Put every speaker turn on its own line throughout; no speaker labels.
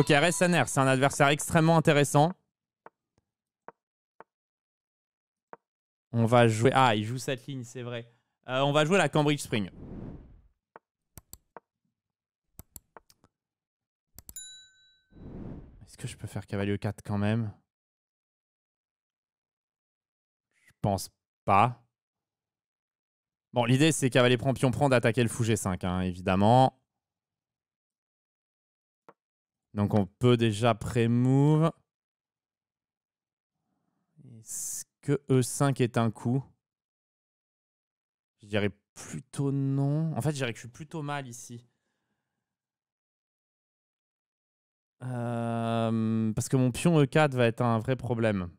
Ok, RSNR, c'est un adversaire extrêmement intéressant. On va jouer... Ah, il joue cette ligne, c'est vrai. Euh, on va jouer la Cambridge Spring. Est-ce que je peux faire cavalier 4 quand même Je pense pas. Bon, l'idée, c'est cavalier prend pion prend d'attaquer le fou G5, hein, évidemment. Donc on peut déjà pré-move. Est-ce que E5 est un coup Je dirais plutôt non. En fait, je dirais que je suis plutôt mal ici. Euh, parce que mon pion E4 va être un vrai problème.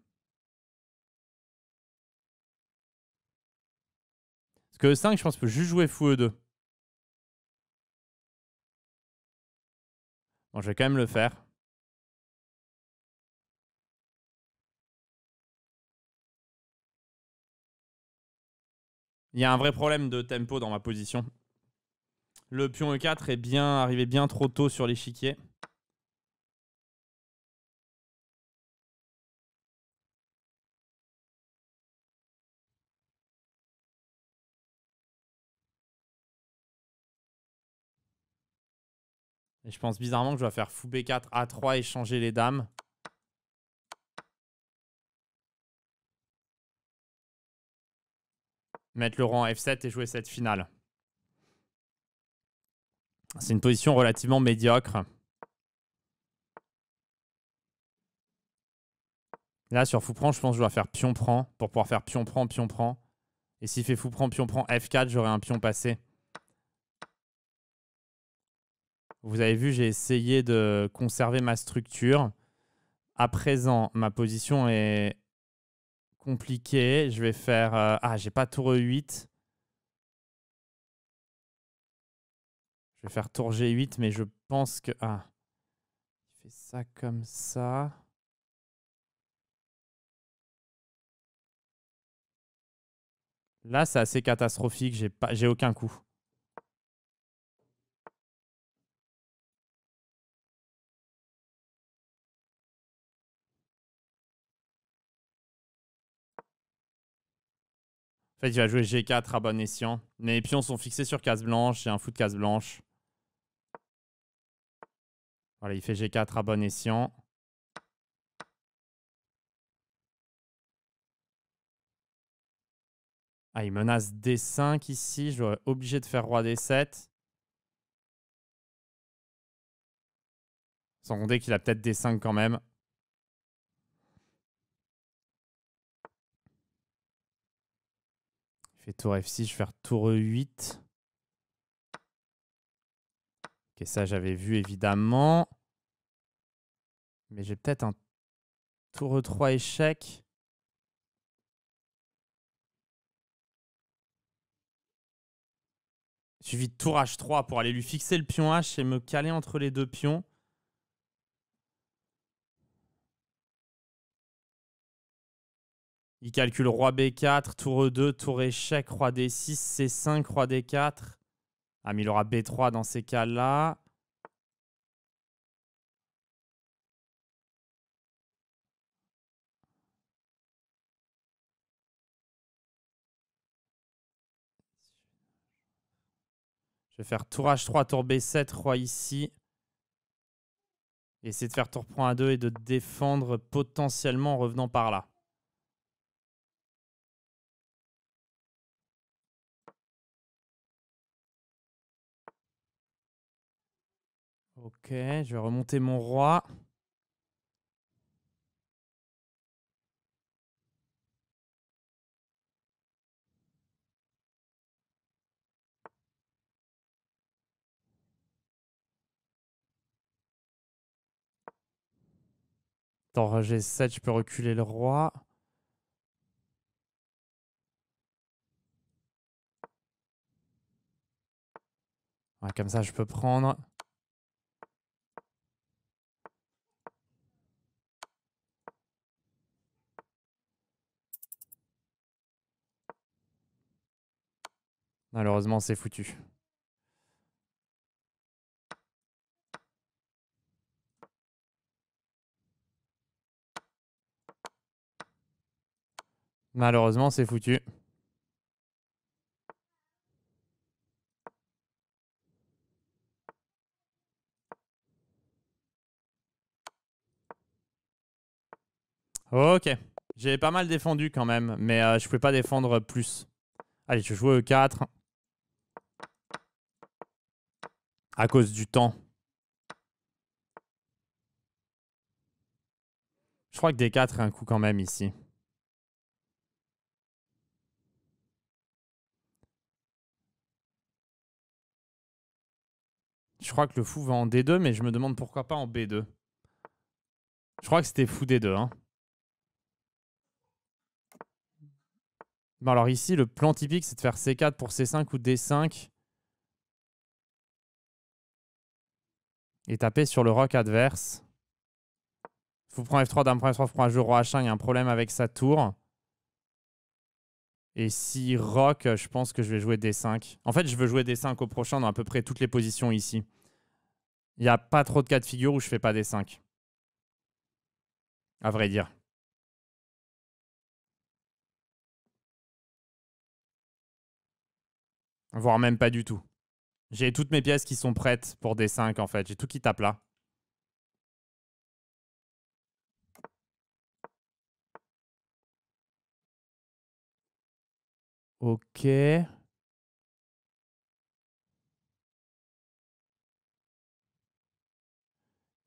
Parce que E5, je pense, peut juste jouer
fou E2. je vais quand même le faire.
Il y a un vrai problème de tempo dans ma position. Le pion E4 est bien arrivé bien trop tôt sur l'échiquier.
je pense bizarrement que je dois faire fou
B4, A3 et changer les dames. Mettre le rang F7 et jouer cette finale. C'est une position relativement médiocre. Là, sur fou prend, je pense que je dois faire pion prend pour pouvoir faire pion prend, pion prend. Et s'il fait fou prend, pion prend F4, j'aurai un pion passé. Vous avez vu, j'ai essayé de conserver ma structure. À présent, ma position est compliquée. Je vais faire... Euh, ah, j'ai pas tour E8. Je vais faire tour G8, mais je pense que... Ah, je fais ça comme ça. Là, c'est assez catastrophique. J'ai pas... aucun coup. En fait, il va jouer G4 à bon escient. Mes pions sont fixés sur case blanche. J'ai un fou de case blanche. Voilà, il fait G4 à bon escient. Ah, il menace D5 ici. Je dois obligé de faire roi D7. Sans compter qu'il a peut-être D5 quand même. tour F6, je vais faire tour E8. Ok, ça j'avais vu évidemment. Mais j'ai peut-être un tour E3 échec. Suivi de tour H3 pour aller lui fixer le pion H et me caler entre les deux pions. Il calcule roi b4, tour e2, tour échec, roi d6, c5, roi d4. Ah, mais il aura b3 dans ces cas-là. Je vais faire tour h3, tour b7, roi ici. Essayer de faire tour point a2 et de défendre potentiellement en revenant par là.
Ok, je vais remonter mon roi.
Attends, j'ai 7, je peux reculer le roi. comme ça, je peux prendre. Malheureusement, c'est foutu. Malheureusement, c'est foutu. Ok. J'ai pas mal défendu quand même, mais je euh, je pouvais pas défendre plus. Allez, je joue E4. à cause du temps. Je crois que D4 a un coup quand même ici. Je crois que le fou va en D2, mais je me demande pourquoi pas en B2. Je crois que c'était fou D2. Bon, hein. alors ici, le plan typique, c'est de faire C4 pour C5 ou D5. et taper sur le roc adverse. Fou prend F3, Dame prend F3, prend un jeu Roi H1, il y a un problème avec sa tour. Et si roc, je pense que je vais jouer D5. En fait, je veux jouer D5 au prochain dans à peu près toutes les positions ici. Il n'y a pas trop de cas de figure où je fais pas D5. À vrai dire. Voire même pas du tout. J'ai toutes mes pièces qui sont prêtes pour des 5 en fait. J'ai tout qui tape là. Ok.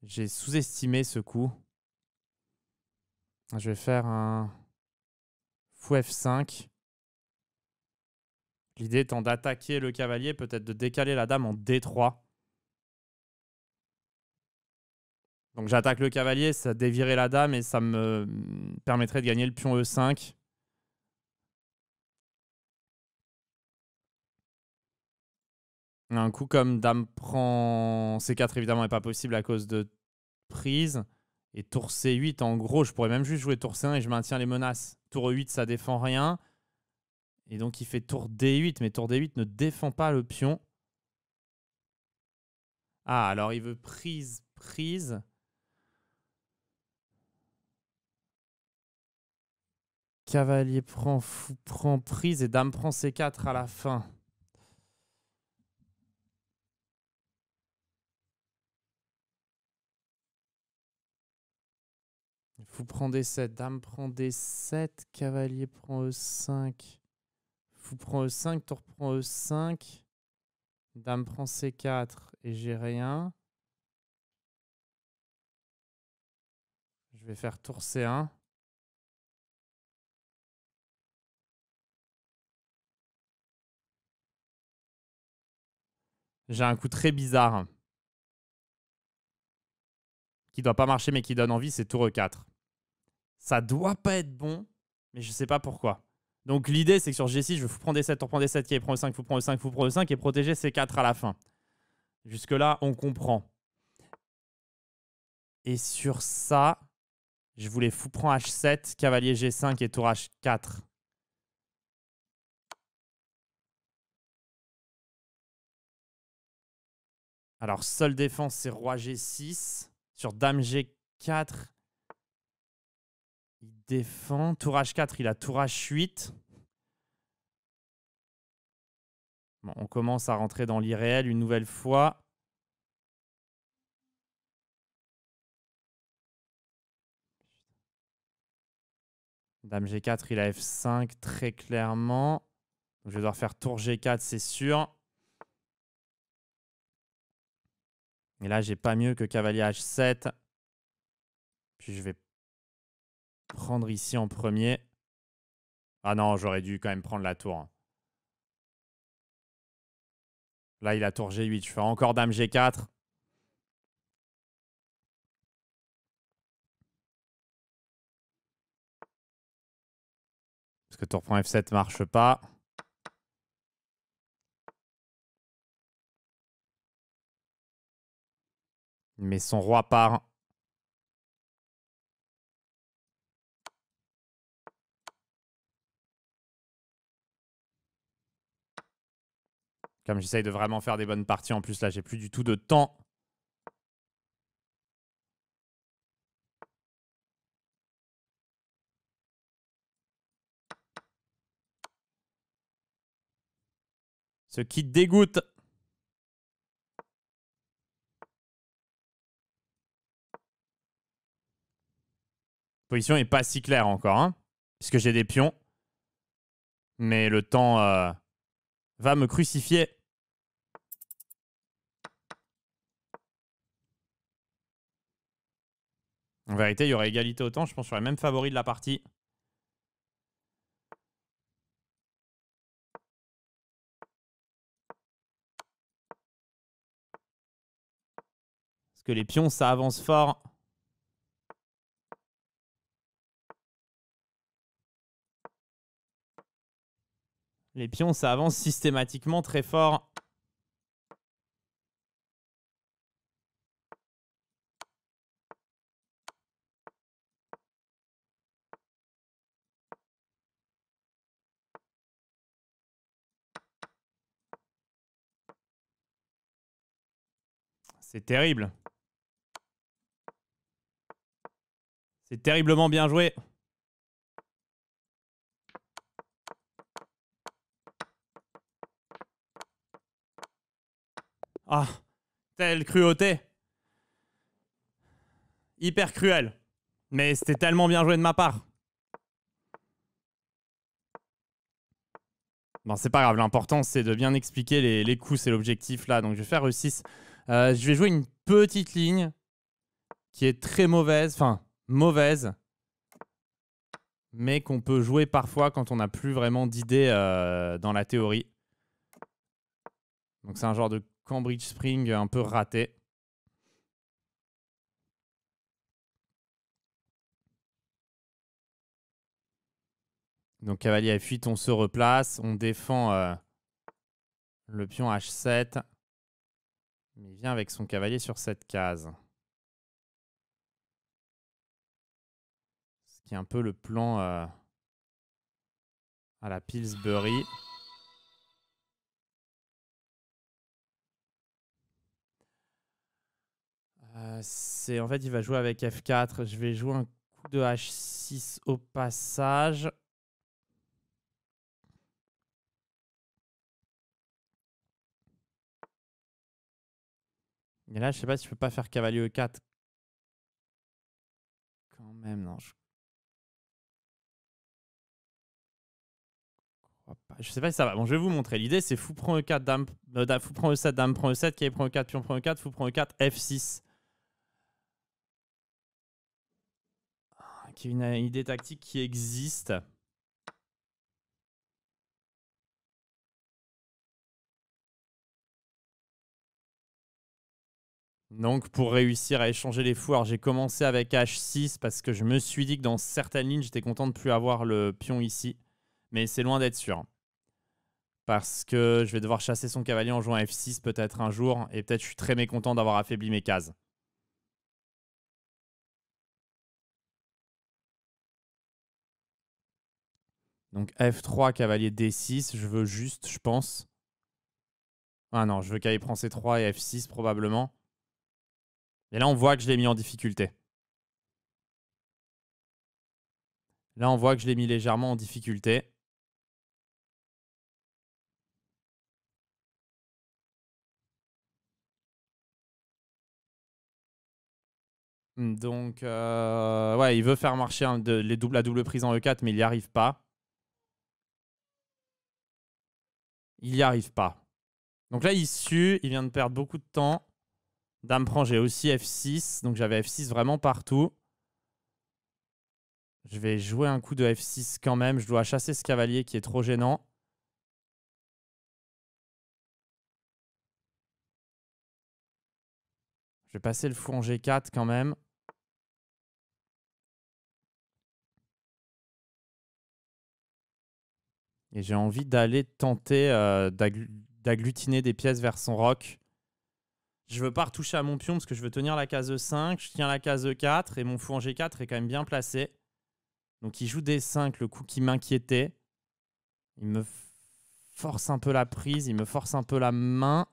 J'ai sous-estimé ce coup. Je vais faire un fou F5. L'idée étant d'attaquer le cavalier, peut-être de décaler la dame en D3. Donc j'attaque le cavalier, ça dévirait la dame et ça me permettrait de gagner le pion E5. Un coup comme dame prend C4 évidemment n'est pas possible à cause de prise. Et tour C8, en gros, je pourrais même juste jouer tour C1 et je maintiens les menaces. Tour e 8, ça défend rien. Et donc il fait tour D8, mais tour D8 ne défend pas le pion. Ah, alors il veut prise, prise. Cavalier prend, fou, prend prise et dame prend C4 à la fin. Fou prend D7, dame prend D7, cavalier prend E5 fou prend E5, tour prend E5. Dame prend C4 et j'ai rien. Je vais faire tour C1. J'ai un coup très bizarre. Qui doit pas marcher mais qui donne envie, c'est tour E4. Ça doit pas être bon, mais je sais pas pourquoi. Donc l'idée, c'est que sur G6, je vais prendre des 7, on prendre des 7, qui prend le 5, vous prend le 5, vous prendre le 5, et protéger ces 4 à la fin. Jusque-là, on comprend. Et sur ça, je voulais fou prendre H7, cavalier G5 et tour H4. Alors, seule défense, c'est roi G6. Sur dame G4, défend. Tour H4, il a tour H8. on commence à rentrer dans l'irréel une nouvelle fois. Dame G4, il a F5 très clairement. je vais devoir faire tour G4, c'est sûr. Et là, j'ai pas mieux que cavalier H7. Puis je vais prendre ici en premier. Ah non, j'aurais dû quand même prendre la tour. Hein. Là, il a tour G8. Je fais encore dame G4.
Parce que tour F7 marche pas. Mais son roi part.
Comme j'essaye de vraiment faire des bonnes parties, en plus là, j'ai plus du tout de temps.
Ce qui dégoûte.
Position n'est pas si claire encore, hein, puisque j'ai des pions. Mais le temps... Euh, va me crucifier. En vérité, il y aurait égalité autant. Je pense que serais même favori de la partie.
Parce que les pions, ça avance fort.
Les pions, ça avance systématiquement très fort.
C'est terrible. C'est terriblement bien joué.
Ah, telle cruauté. Hyper cruel. Mais c'était tellement bien joué de ma part. Non, c'est pas grave, l'important c'est de bien expliquer les, les coups, c'est l'objectif là. Donc je vais faire E6. Euh, je vais jouer une petite ligne qui est très mauvaise, enfin mauvaise, mais qu'on peut jouer parfois quand on n'a plus vraiment d'idées euh, dans la théorie. Donc c'est un genre de Cambridge Spring un peu raté. Donc cavalier F8, on se replace, on défend euh, le pion H7. Mais il vient avec son cavalier sur cette case. Ce qui est un peu le plan euh, à la Pillsbury. Euh, c'est en fait il va jouer avec F4. Je vais jouer un coup de H6 au passage.
Et là, je sais pas si je peux pas faire cavalier E4. Quand même, non. Je
Je sais pas si ça va. Bon, je vais vous montrer. L'idée, c'est fou prend E4, dame, euh, prend E7, dame prend E7, cavalier prend E4, on prend E4, fou prend E4, F6. qui est une euh, idée tactique qui existe. Donc pour réussir à échanger les fous, j'ai commencé avec H6 parce que je me suis dit que dans certaines lignes, j'étais content de plus avoir le pion ici. Mais c'est loin d'être sûr. Parce que je vais devoir chasser son cavalier en jouant F6 peut-être un jour. Et peut-être je suis très mécontent d'avoir affaibli mes cases. Donc F3, cavalier D6. Je veux juste, je pense. Ah non, je veux qu'il prend C3 et F6 probablement. Et là, on voit que je l'ai mis en difficulté. Là, on voit que je l'ai mis légèrement en
difficulté.
Hmm, donc, euh, ouais, il veut faire marcher les doubles, la double prise en E4, mais il n'y arrive pas. Il n'y arrive pas. Donc là, il sue. Il vient de perdre beaucoup de temps. Dame prend, j'ai aussi F6. Donc j'avais F6 vraiment partout. Je vais jouer un coup de F6 quand même. Je dois chasser ce cavalier qui est trop gênant. Je vais passer le fou en G4 quand même. Et j'ai envie d'aller tenter euh, d'agglutiner des pièces vers son rock. Je veux pas retoucher à mon pion parce que je veux tenir la case e 5. Je tiens la case 4 et mon fou en G4 est quand même bien placé. Donc il joue D5, le coup qui m'inquiétait. Il me force un peu la prise, il me force un peu la main.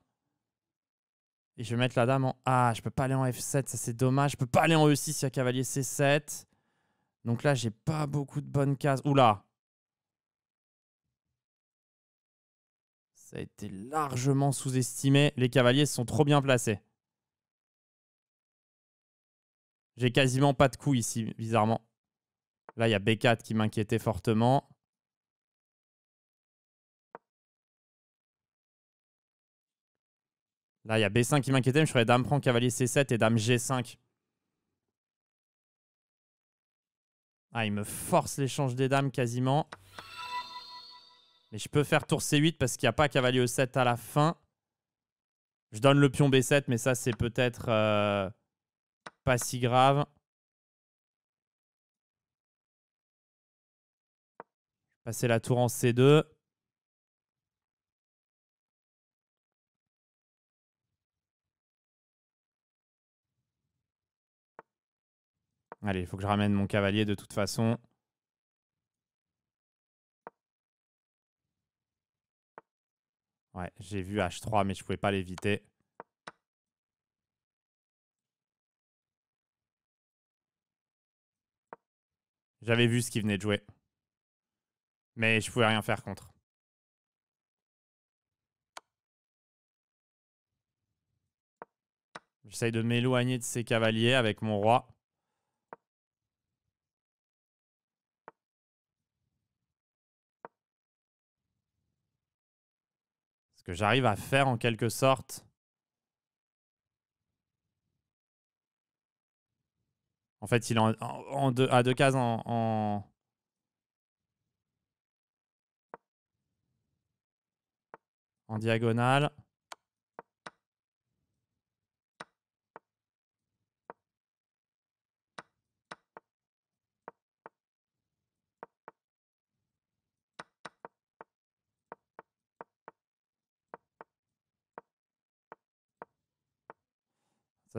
Et je vais mettre la dame en A. Je peux pas aller en F7, ça c'est dommage. Je peux pas aller en E6, il y a cavalier C7. Donc là, j'ai pas beaucoup de bonnes cases. Oula Ça a été largement sous-estimé. Les Cavaliers sont trop bien placés. J'ai quasiment pas de coups ici, bizarrement. Là, il y a B4 qui m'inquiétait fortement. Là, il y a B5 qui m'inquiétait, mais je ferais Dame prend Cavalier C7 et Dame G5. Ah, il me force l'échange des dames quasiment. Mais je peux faire tour C8 parce qu'il n'y a pas cavalier E7 à la fin. Je donne le pion B7, mais ça, c'est peut-être euh, pas si grave.
Passer la tour en C2.
Allez, il faut que je ramène mon cavalier de toute façon. Ouais, j'ai vu H3, mais je pouvais pas l'éviter. J'avais vu ce qu'il venait de jouer. Mais je pouvais rien faire contre. J'essaye de m'éloigner de ces cavaliers avec mon roi.
j'arrive à faire en quelque
sorte. En fait, il en, deux, à deux cases en... en diagonale.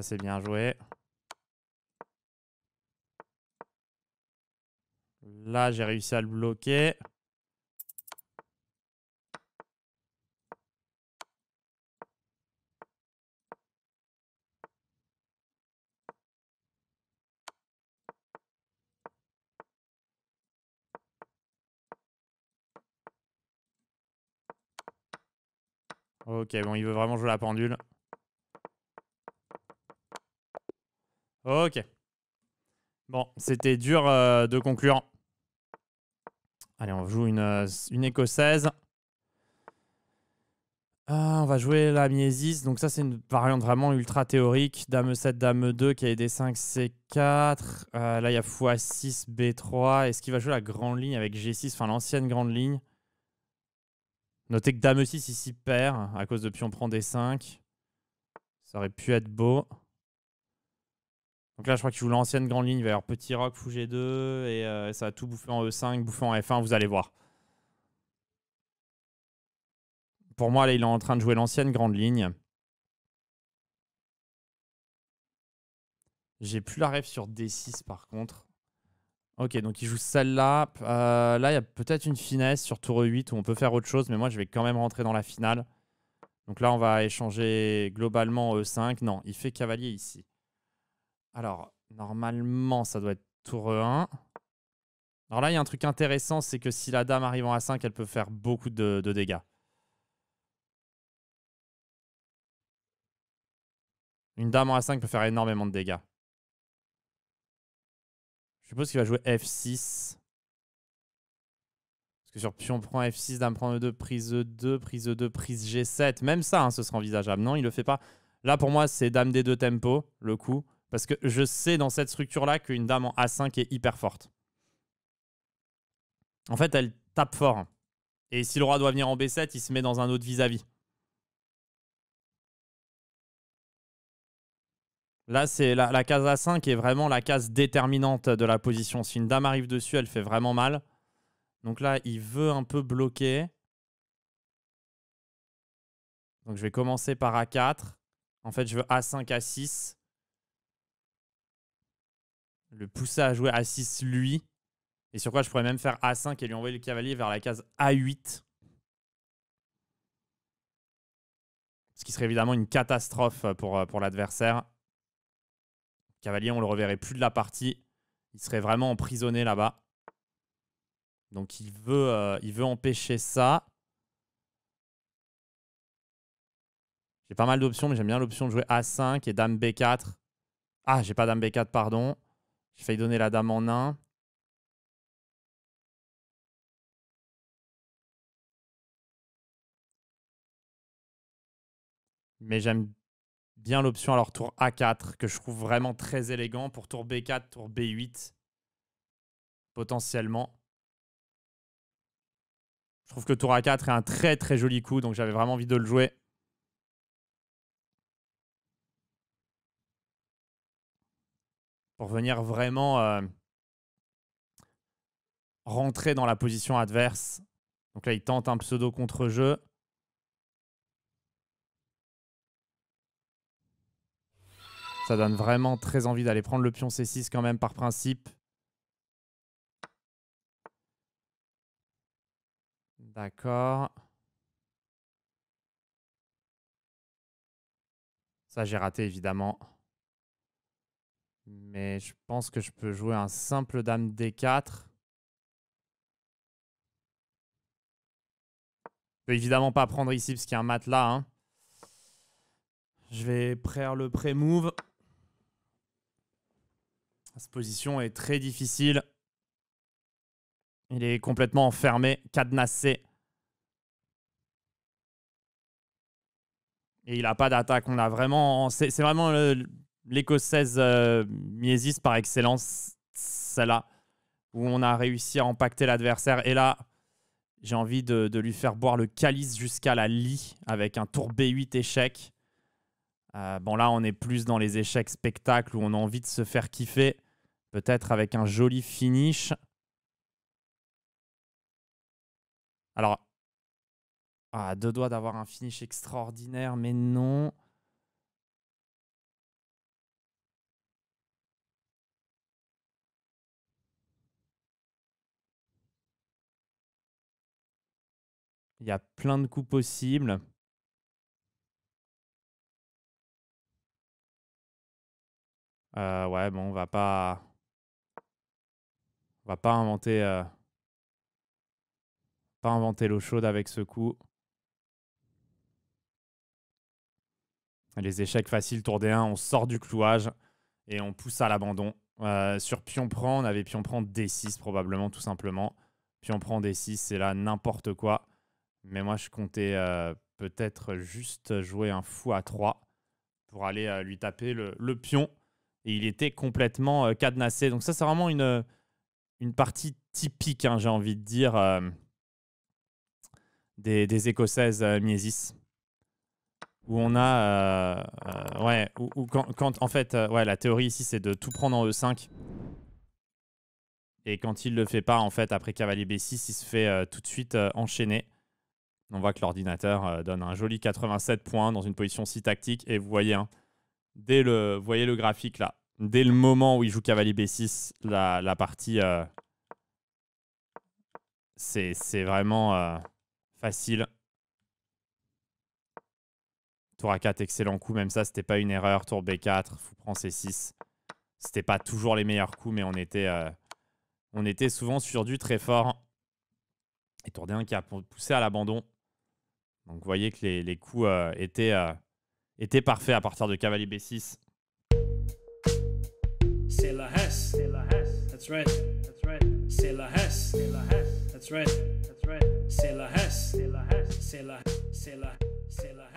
c'est bien joué. Là, j'ai réussi à le bloquer. Ok, bon, il veut vraiment jouer la pendule. Ok. Bon, c'était dur euh, de conclure. Allez, on joue une, euh, une écossaise. Ah, on va jouer la Miesis. Donc ça, c'est une variante vraiment ultra théorique. Dame 7, Dame 2, qui a des 5, C4. là, il y a x6, B3. Est-ce qu'il va jouer la grande ligne avec G6, enfin l'ancienne grande ligne Notez que Dame 6 ici perd à cause de pion prend d 5. Ça aurait pu être beau. Donc là, je crois qu'il joue l'ancienne grande ligne. Il va y avoir Petit Rock, g 2, et ça va tout bouffer en E5, bouffer en F1, vous allez voir. Pour moi, là, il est en train de jouer l'ancienne grande ligne. J'ai plus la rêve sur D6 par contre. Ok, donc il joue celle-là. Euh, là, il y a peut-être une finesse sur tour e 8 où on peut faire autre chose, mais moi, je vais quand même rentrer dans la finale. Donc là, on va échanger globalement E5. Non, il fait cavalier ici. Alors, normalement, ça doit être tour 1 Alors là, il y a un truc intéressant, c'est que si la dame arrive en A5, elle peut faire beaucoup de, dégâts. Une dame en A5 peut faire énormément de dégâts. Je suppose qu'il va jouer F6. Parce que sur pion prend F6, dame prend E2, prise E2, prise E2, prise G7. Même ça, hein, ce sera envisageable. Non, il le fait pas. Là, pour moi, c'est dame des deux tempo, le coup. Parce que je sais dans cette structure-là qu'une dame en A5 est hyper forte. En fait, elle tape fort. Et si le roi doit venir en B7, il se met dans un autre vis-à-vis. Là, c'est la, la, case A5 est vraiment la case déterminante de la position. Si une dame arrive dessus, elle fait vraiment mal. Donc là, il veut un peu bloquer. Donc je vais commencer par A4. En fait, je veux A5, A6 le pousser à jouer A6 lui. Et sur quoi je pourrais même faire A5 et lui envoyer le cavalier vers la case A8. Ce qui serait évidemment une catastrophe pour, euh, pour l'adversaire. Cavalier, on le reverrait plus de la partie. Il serait vraiment emprisonné là-bas. Donc il veut, euh, il veut empêcher ça. J'ai pas mal d'options, mais j'aime bien l'option de jouer A5 et Dame B4. Ah, j'ai pas Dame B4, pardon. J'ai failli donner la dame en 1. Mais j'aime bien l'option alors tour A4 que je trouve vraiment très élégant pour tour B4, tour B8 potentiellement. Je trouve que tour A4 est un très très joli coup donc j'avais vraiment envie de le jouer. pour venir vraiment euh, rentrer dans la position adverse. Donc là, il tente un pseudo contre-jeu. Ça donne vraiment très envie d'aller prendre le pion C6 quand même par principe. D'accord. Ça, j'ai raté évidemment. Mais je pense que je peux jouer un simple dame D4. Je peux évidemment pas prendre ici parce qu'il y a un matelas. Hein. Je vais prendre le pré-move. Cette position est très difficile. Il est complètement enfermé, cadenassé. Et il n'a pas d'attaque. On a vraiment. C'est vraiment le, l'écossaise euh, Miesis par excellence, celle-là, où on a réussi à empacter l'adversaire. Et là, j'ai envie de, lui faire boire le calice jusqu'à la lie avec un tour B8 échec. Euh, bon, là, on est plus dans les échecs spectacles où on a envie de se faire kiffer. Peut-être avec un joli finish. Alors, à ah, deux doigts d'avoir un finish extraordinaire, mais non. Il y a plein de coups possibles.
Euh, ouais, bon, on va
pas. On va pas inventer. Euh, pas inventer l'eau chaude avec ce coup. Les échecs faciles, tour d 1, on sort du clouage et on pousse à l'abandon. Euh, sur pion prend, on avait pion prend D6 probablement, tout simplement. Pion prend D6, c'est là n'importe quoi. Mais moi, je comptais euh, peut-être juste jouer un fou à 3 pour aller euh, lui taper le, pion. Et il était complètement euh, cadenassé. Donc ça, c'est vraiment une, une partie typique, hein, j'ai envie de dire, des, Écossaises Miesis. Où on a... ouais, ou quand, en fait, ouais, la théorie ici, c'est de tout prendre en E5. Et quand il le fait pas, en fait, après cavalier B6, il se fait tout de suite enchaîner. On voit que l'ordinateur euh, donne un joli 87 points dans une position si tactique. Et vous voyez, hein, dès le, voyez le graphique là. Dès le moment où il joue cavalier B6, la, partie. Euh, c'est vraiment euh, facile. Tour A4, excellent coup. Même ça, c'était pas une erreur. Tour B4, faut prendre C6. C'était pas toujours les meilleurs coups, mais on était, on était souvent sur du très fort. Et tour D1 qui a poussé à l'abandon. Donc vous voyez que les, les coups euh, étaient, euh, étaient, parfaits à partir de cavalier B6. C'est la Hesse. C'est la Hesse. That's right. That's right. C'est la Hesse. C'est la Hesse. That's right. That's right. C'est la Hesse. C'est la Hesse. C'est la C'est la C'est la